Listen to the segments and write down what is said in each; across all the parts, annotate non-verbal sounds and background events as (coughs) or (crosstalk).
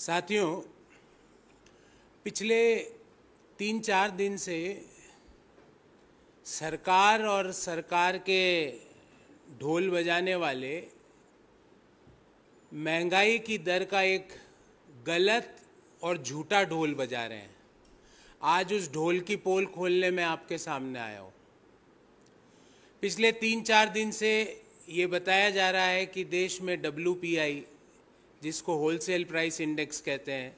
साथियों पिछले तीन चार दिन से सरकार और सरकार के ढोल बजाने वाले महंगाई की दर का एक गलत और झूठा ढोल बजा रहे हैं आज उस ढोल की पोल खोलने में आपके सामने आया हूँ पिछले तीन चार दिन से ये बताया जा रहा है कि देश में डब्ल्यू जिसको होलसेल प्राइस इंडेक्स कहते हैं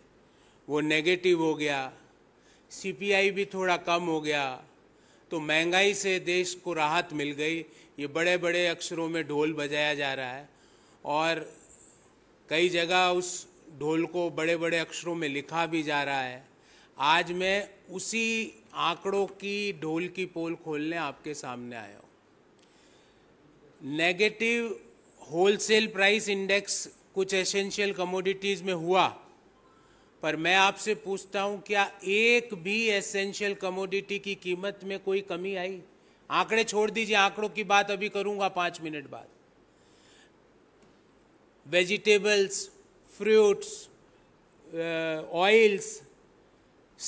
वो नेगेटिव हो गया सीपीआई भी थोड़ा कम हो गया तो महंगाई से देश को राहत मिल गई ये बड़े बड़े अक्षरों में ढोल बजाया जा रहा है और कई जगह उस ढोल को बड़े बड़े अक्षरों में लिखा भी जा रहा है आज मैं उसी आंकड़ों की ढोल की पोल खोलने आपके सामने आया हूँ नेगेटिव होलसेल प्राइस इंडेक्स कुछ एसेंशियल कमोडिटीज़ में हुआ पर मैं आपसे पूछता हूं क्या एक भी एसेंशियल कमोडिटी की कीमत में कोई कमी आई आंकड़े छोड़ दीजिए आंकड़ों की बात अभी करूंगा पाँच मिनट बाद वेजिटेबल्स फ्रूट्स ऑयल्स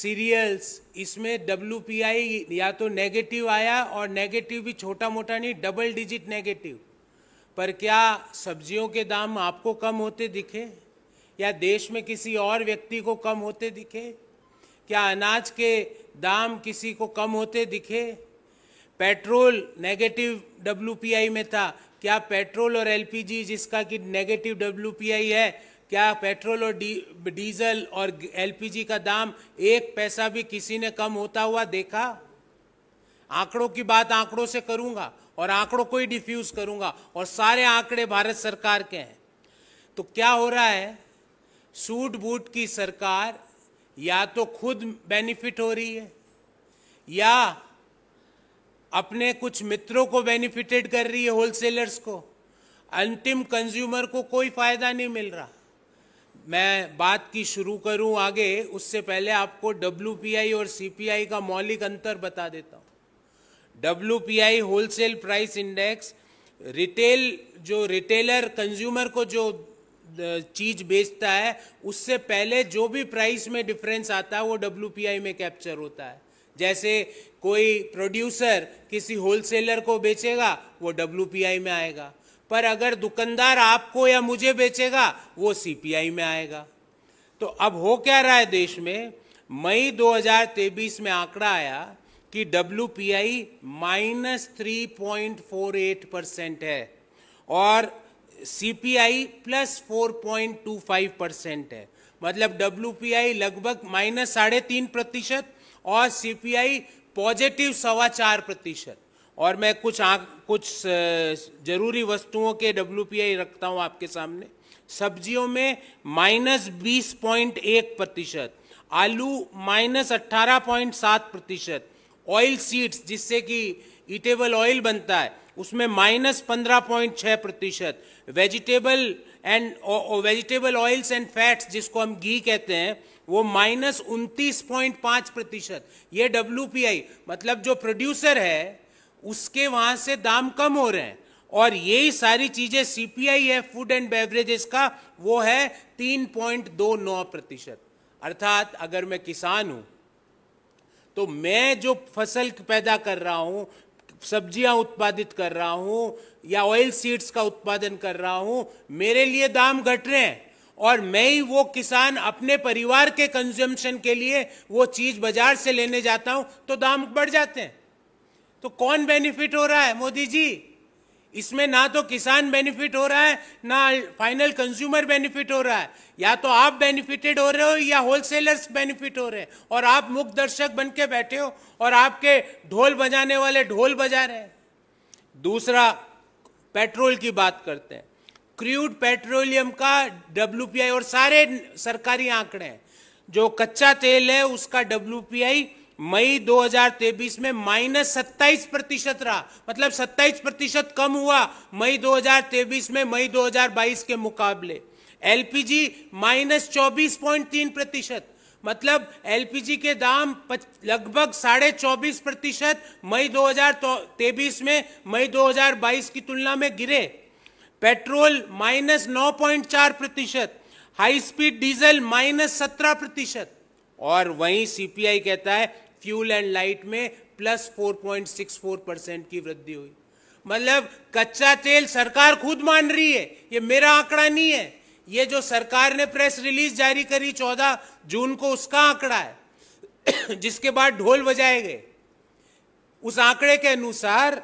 सीरियल्स इसमें डब्ल्यू या तो नेगेटिव आया और नेगेटिव भी छोटा मोटा नहीं डबल डिजिट नेगेटिव पर क्या सब्जियों के दाम आपको कम होते दिखे या देश में किसी और व्यक्ति को कम होते दिखे क्या अनाज के दाम किसी को कम होते दिखे पेट्रोल नेगेटिव डब्ल्यूपीआई में था क्या पेट्रोल और एलपीजी जिसका कि नेगेटिव डब्ल्यूपीआई है क्या पेट्रोल और डी, डीजल और एलपीजी का दाम एक पैसा भी किसी ने कम होता हुआ देखा आंकड़ों की बात आंकड़ों से करूंगा और आंकड़ों को ही डिफ्यूज करूंगा और सारे आंकड़े भारत सरकार के हैं तो क्या हो रहा है सूट बूट की सरकार या तो खुद बेनिफिट हो रही है या अपने कुछ मित्रों को बेनिफिटेड कर रही है होलसेलर्स को अंतिम कंज्यूमर को कोई फायदा नहीं मिल रहा मैं बात की शुरू करूं आगे उससे पहले आपको डब्ल्यू और सीपीआई का मौलिक अंतर बता देता हूं W P I wholesale price index retail जो रिटेलर कंज्यूमर को जो चीज बेचता है उससे पहले जो भी प्राइस में डिफरेंस आता है वो डब्ल्यू में कैप्चर होता है जैसे कोई प्रोड्यूसर किसी होलसेलर को बेचेगा वो डब्ल्यू में आएगा पर अगर दुकानदार आपको या मुझे बेचेगा वो सीपीआई में आएगा तो अब हो क्या रहा है देश में मई 2023 में आंकड़ा आया कि W P I minus three point four eight percent है और C P I plus four point two five percent है मतलब डब्ल्यू पी आई लगभग माइनस साढ़े तीन प्रतिशत और सी पी आई पॉजिटिव सवा चार प्रतिशत और मैं कुछ आंख कुछ जरूरी वस्तुओं के डब्ल्यू पी आई रखता हूँ आपके सामने सब्जियों में माइनस बीस पॉइंट एक प्रतिशत आलू माइनस अट्ठारह पॉइंट सात प्रतिशत ऑयल सीड्स जिससे कि ईटेबल ऑयल बनता है उसमें माइनस पंद्रह पॉइंट छः प्रतिशत vegetable and vegetable oils and fats जिसको हम घी कहते हैं वो माइनस उनतीस पॉइंट पाँच प्रतिशत ये डब्ल्यू मतलब जो प्रोड्यूसर है उसके वहाँ से दाम कम हो रहे हैं और यही सारी चीज़ें सीपीआई है फूड एंड बेवरेजेस का वो है तीन पॉइंट दो नौ प्रतिशत अर्थात अगर मैं किसान हूँ तो मैं जो फसल पैदा कर रहा हूँ सब्जियां उत्पादित कर रहा हूँ या ऑयल सीड्स का उत्पादन कर रहा हूँ मेरे लिए दाम घट रहे हैं और मैं ही वो किसान अपने परिवार के कंज्यूम्शन के लिए वो चीज़ बाजार से लेने जाता हूँ तो दाम बढ़ जाते हैं तो कौन बेनिफिट हो रहा है मोदी जी इसमें ना तो किसान बेनिफिट हो रहा है ना फाइनल कंज्यूमर बेनिफिट हो रहा है या तो आप बेनिफिटेड हो रहे हो या होलसेलर्स बेनिफिट हो रहे हैं और आप मुख दर्शक बन के बैठे हो और आपके ढोल बजाने वाले ढोल बजा रहे हैं दूसरा पेट्रोल की बात करते हैं क्रूड पेट्रोलियम का डब्ल्यू और सारे सरकारी आंकड़े हैं जो कच्चा तेल है उसका डब्ल्यू मई 2023 में माइनस सत्ताईस प्रतिशत रहा मतलब सत्ताईस प्रतिशत कम हुआ मई 2023 में मई 2022 के मुकाबले एलपीजी माइनस चौबीस पॉइंट तीन प्रतिशत मतलब एलपीजी के दाम लगभग साढ़े चौबीस प्रतिशत मई 2023 में मई 2022 की तुलना में गिरे पेट्रोल माइनस नौ पॉइंट चार प्रतिशत हाई स्पीड डीजल माइनस सत्रह प्रतिशत और वहीं सीपीआई कहता है फ्यूल एंड लाइट में प्लस 4.64 परसेंट की वृद्धि हुई मतलब कच्चा तेल सरकार खुद मान रही है ये मेरा आंकड़ा नहीं है ये जो सरकार ने प्रेस रिलीज जारी करी 14 जून को उसका आंकड़ा है (coughs) जिसके बाद ढोल बजाए गए उस आंकड़े के अनुसार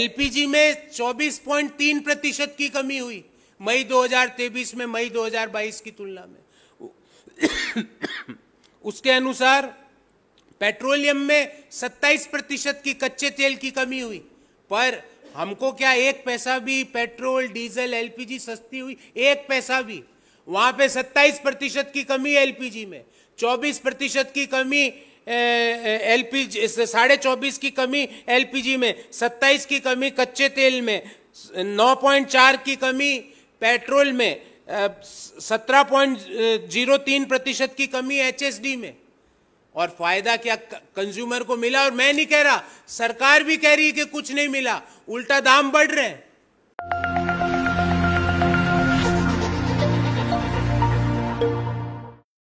एलपीजी में 24.3 प्रतिशत की कमी हुई मई 2023 में मई 2022 की तुलना में (coughs) उसके अनुसार पेट्रोलियम में 27 प्रतिशत की कच्चे तेल की कमी हुई पर हमको क्या एक पैसा भी पेट्रोल डीजल एलपीजी सस्ती हुई एक पैसा भी वहां पे 27 प्रतिशत की कमी एलपीजी में 24 प्रतिशत की कमी एलपीजी साढ़े चौबीस की कमी एलपीजी में 27 की कमी कच्चे तेल में 9.4 की कमी पेट्रोल में सत्रह पॉइंट जीरो तीन प्रतिशत की कमी एचएसडी में और फायदा क्या कंज्यूमर को मिला और मैं नहीं कह रहा सरकार भी कह रही है कि कुछ नहीं मिला उल्टा दाम बढ़ रहे हैं